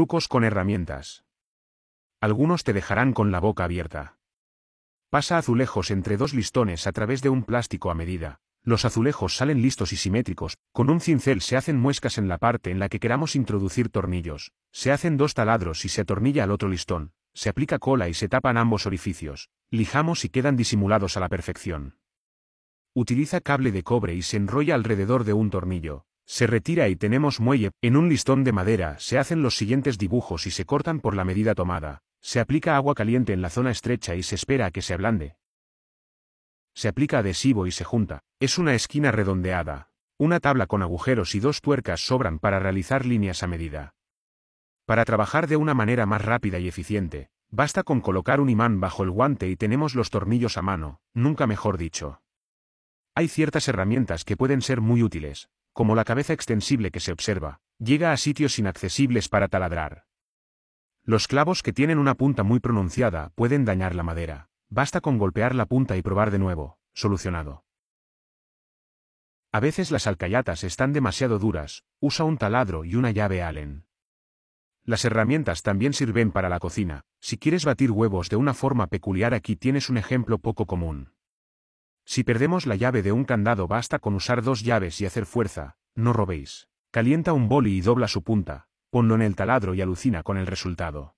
Trucos con herramientas. Algunos te dejarán con la boca abierta. Pasa azulejos entre dos listones a través de un plástico a medida. Los azulejos salen listos y simétricos, con un cincel se hacen muescas en la parte en la que queramos introducir tornillos, se hacen dos taladros y se atornilla al otro listón, se aplica cola y se tapan ambos orificios, lijamos y quedan disimulados a la perfección. Utiliza cable de cobre y se enrolla alrededor de un tornillo, se retira y tenemos muelle. En un listón de madera se hacen los siguientes dibujos y se cortan por la medida tomada. Se aplica agua caliente en la zona estrecha y se espera a que se ablande. Se aplica adhesivo y se junta. Es una esquina redondeada. Una tabla con agujeros y dos tuercas sobran para realizar líneas a medida. Para trabajar de una manera más rápida y eficiente, basta con colocar un imán bajo el guante y tenemos los tornillos a mano, nunca mejor dicho. Hay ciertas herramientas que pueden ser muy útiles, como la cabeza extensible que se observa, llega a sitios inaccesibles para taladrar. Los clavos que tienen una punta muy pronunciada pueden dañar la madera, basta con golpear la punta y probar de nuevo, solucionado. A veces las alcayatas están demasiado duras, usa un taladro y una llave Allen. Las herramientas también sirven para la cocina, si quieres batir huevos de una forma peculiar aquí tienes un ejemplo poco común. Si perdemos la llave de un candado basta con usar dos llaves y hacer fuerza, no robéis. Calienta un boli y dobla su punta, ponlo en el taladro y alucina con el resultado.